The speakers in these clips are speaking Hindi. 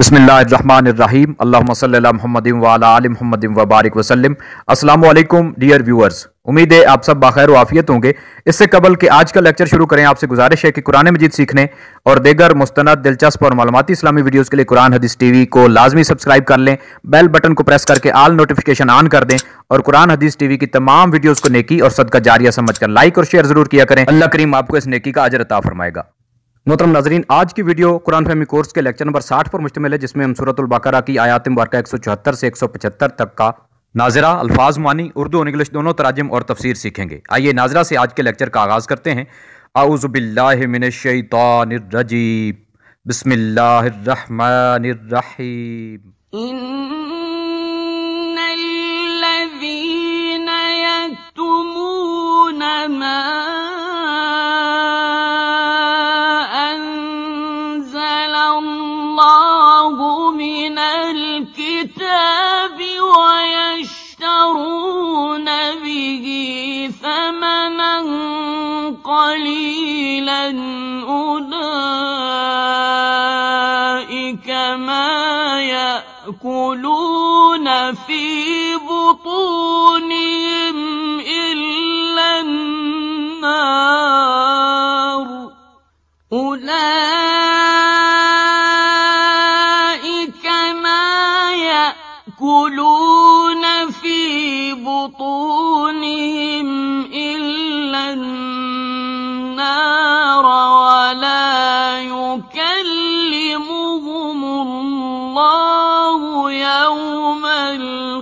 बसमीम अल्लाम महमद वालमद वबारक वसलम असलम डियर व्यूअर्स उम्मीद है आप सब बाखैर वाफियत होंगे इससे कबल कि आज का लेक्चर शुरू करें आपसे गुजारिश है कि कुरान मजीद सीखने और देगर मुस्तनद दिलचस्प और मालूमती इस्लामी वीडियोज के लिए कुरान हदीस टीवी को लाजमी सब्सक्राइब कर लें बेल बटन को प्रेस करके आल नोटिफिकेशन ऑन कर दें और कुरान हदीस टीवी की तमाम वीडियोज को नेकी और सदका जारिया समझ कर लाइक और शेयर जरूर किया करें अल्लाह करीम आपको इस नेकी का अजर अता फरमाएगा मोहतरम नाजरीन आज की वीडियो कुरान फहमी कोर्स के लेक्चर नंबर साठ पर मुश्तमिल है जिसमें हम सूरत बकरा की आयात मुबारक एक सौ चौहत्तर से एक सौ पचहत्तर तक का नाजरा अल्फाज मानी उर्दू और इंग्लिश दोनों तराजम और तफसीर सीखेंगे आइए नाजरा से आज के लेक्चर का आगाज़ करते हैं आउजबिल्लाजी बसमिल्लाम ثمنا قليلا أولئك ما يأكلون في بطونهم إلا النار أولئك ما يأكلون في بطونهم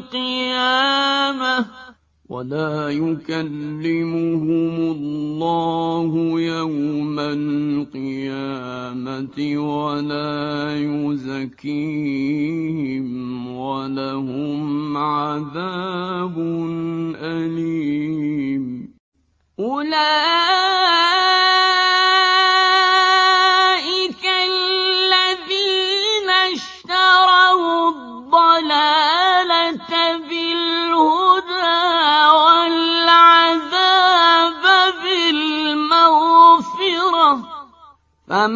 القيامة ولا يكلمهم الله يوم القيامة ولا يزكيهم ولهم عذاب أليم أولئك आइए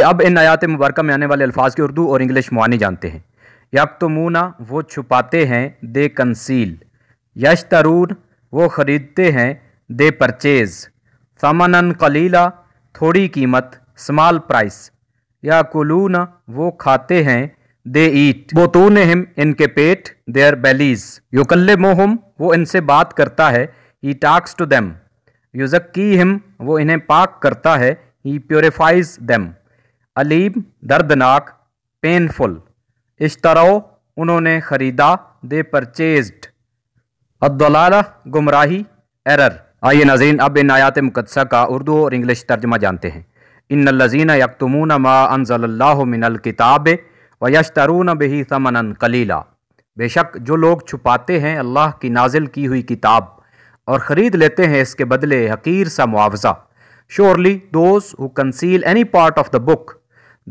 अब इन आयात मुबारक में आने वाले अल्फाज के उर्दू और इंग्लिश मुआने जानते हैं यब तो मुना वो छुपाते हैं दे कंसील यश तरून वो ख़रीदते हैं दे परचेज़ समन कलीला थोड़ी कीमत स्मॉल प्राइस या कुलूना वो खाते हैं दे ईट वो तो हिम इनके पेट देयर बेलीज युकल्ले मोहम वो इनसे बात करता है ई टाक्स टू दैम यूजक की हिम वो इन्हें पाक करता है ई प्योरीफाइज दैम अलीब दर्दनाक पेनफुल इस तरह उन्होंने ख़रीदा दे परचेज अब्दुल्ला गुमराही एरर आइए नजीन अब इन आयात मुकदसा का उर्दू और इंग्लिश तर्जमा जानते हैं इन लजीन यकतमून मा अनजल्ला मिनल किताब व यशतरून बही समन कलीला बेशक जो लोग छुपाते हैं अल्लाह की नाजिल की हुई किताब और ख़रीद लेते हैं इसके बदले हकीर सा मुआवजा surely those who conceal any part of the book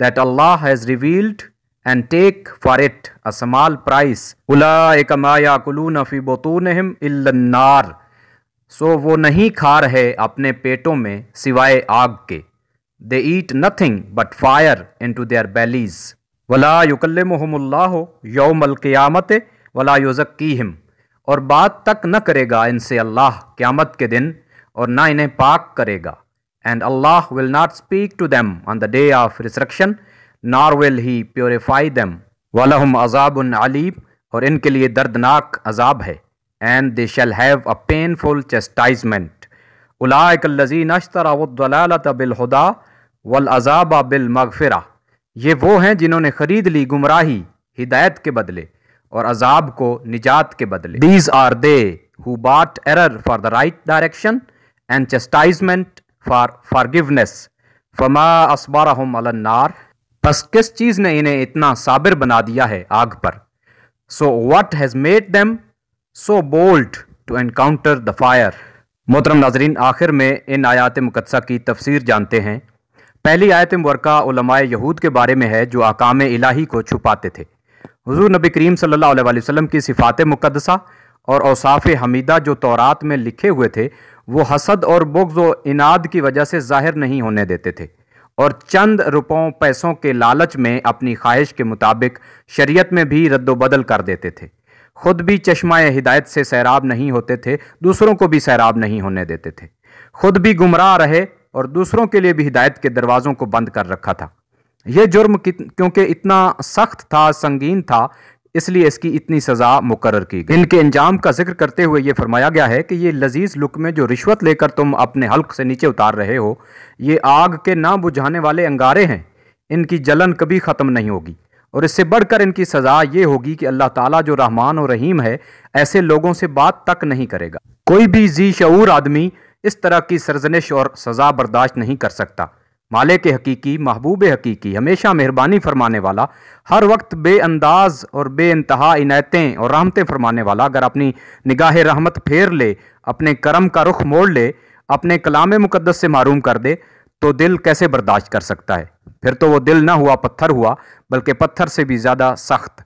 that Allah has revealed and take for it a small price उलाकमाया कुलून फ़ी बतून इल्लन्नार सो वो नहीं खा रहे अपने पेटों में सिवाय आग के they eat nothing but fire into their bellies वला युकल युकलमहमल्ला यौमल क़ियामत वला युज़क्कीम और बात तक न करेगा इनसे अल्लाह क़्यामत के दिन और ना इन्हें पाक करेगा and Allah will not speak to them on the day of resurrection नार विल ही प्योरीफाई दैम वालहम अजाबन अलीब और इनके लिए दर्दनाक अजाब है and they shall have a painful chastisement उलाकल्लजी नश्तरा बिलहुदा वल अजाबा बिल मगफ़रा ये वो हैं जिन्होंने खरीद ली गुमराही हिदायत के बदले और अजाब को निजात के बदले these are they who bought error for the right direction and chastisement for forgiveness फमा असबारा हम अलन्नार बस किस चीज़ ने इन्हें इतना साबिर बना दिया है आग पर so what has made them so bold to encounter the fire मोहतरम नाजरीन आखिर में इन आयात मुकदसा की तफसीर जानते हैं पहली आयत मुबरका यहूद के बारे में है जो अकाम इलाही को छुपाते थे हजूर नबी करीम सल्ला वसम की सिफ़ात मुकदसा और औसाफ़ हमीदा जो तौरात में लिखे हुए थे वो हसद और बुग्ज़ व इनाद की वजह से ज़ाहिर नहीं होने देते थे और चंद रुपयों पैसों के लालच में अपनी ख्वाहिश के मुताबिक शरीयत में भी रद्दबदल कर देते थे खुद भी चश्मा हिदायत से सैराब नहीं होते थे दूसरों को भी सैराब नहीं होने देते थे खुद भी गुमराह रहे और दूसरों के लिए भी हिदायत के दरवाज़ों को बंद कर रखा था यह जुर्म क्योंकि इतना सख्त था संगीन था इसलिए इसकी इतनी सज़ा मुकर की गई इनके अंजाम का जिक्र करते हुए ये फरमाया गया है कि ये लजीज लुक में जो रिश्वत लेकर तुम अपने हल्क से नीचे उतार रहे हो ये आग के ना बुझाने वाले अंगारे हैं इनकी जलन कभी ख़त्म नहीं होगी और इससे बढ़कर इनकी सज़ा ये होगी कि अल्लाह ताला जो रहमान और रहीम है ऐसे लोगों से बात तक नहीं करेगा कोई भी जी शूर आदमी इस तरह की सरजनिश और सज़ा बर्दाश्त नहीं कर सकता माले के हकीकी महबूब हकीकी हमेशा मेहरबानी फरमाने वाला हर वक्त बेअंदाज और बेानतहा इनायतें और रहमतें फरमाने वाला अगर अपनी निगाह रहमत फेर ले अपने करम का रुख मोड़ ले अपने कलाम मुकदस से मरूम कर दे तो दिल कैसे बर्दाश्त कर सकता है फिर तो वो दिल ना हुआ पत्थर हुआ बल्कि पत्थर से भी ज़्यादा सख्त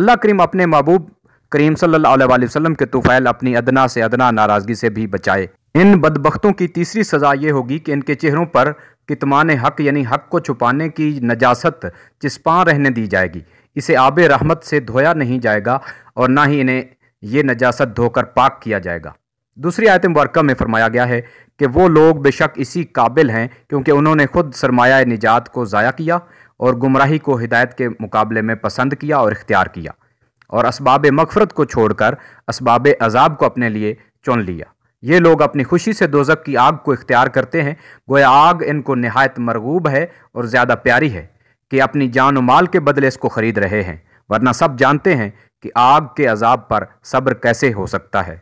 अल्लाह करीम अपने महबूब करीम सल्ला वसम के तुफ़ैल अपनी अदना से अदना नाराज़गी से भी बचाए इन बदबख्तों की तीसरी सज़ा ये होगी कि इनके चेहरों पर कितमान हक यानी हक को छुपाने की नजास्त चिस्पा रहने दी जाएगी इसे आब रहमत से धोया नहीं जाएगा और ना ही इन्हें ये नजास्त धोकर पाक किया जाएगा दूसरी आयतम मुबारका में फरमाया गया है कि वो लोग बेशक इसी काबिल हैं क्योंकि उन्होंने खुद सरमाया निजात को ज़ाया किया और गुमराही को हिदायत के मुकाबले में पसंद किया और इख्तियार किया और इसबाब मफफरत को छोड़कर इसबाब अजाब को अपने लिए चुन लिया ये लोग अपनी खुशी से दोजक की आग को इख्तियार करते हैं गोया आग इनको नहायत मरगूब है और ज़्यादा प्यारी है कि अपनी जान माल के बदले इसको ख़रीद रहे हैं वरना सब जानते हैं कि आग के अजाब पर सब्र कैसे हो सकता है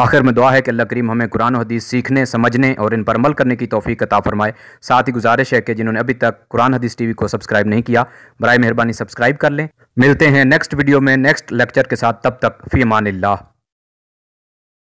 आखिर में दुआ है कि अल्लाह करीम हमें कुरान हदीस सीखने समझने और इन पर अमल करने की तोफ़ी अता फरमाए साथ ही गुजारिश है कि जिन्होंने अभी तक कुरान हदीस टीवी को सब्सक्राइब नहीं किया बर मेहरबानी सब्सक्राइब कर लें मिलते हैं नेक्स्ट वीडियो में नेक्स्ट लेक्चर के साथ तब तक फ़ी ला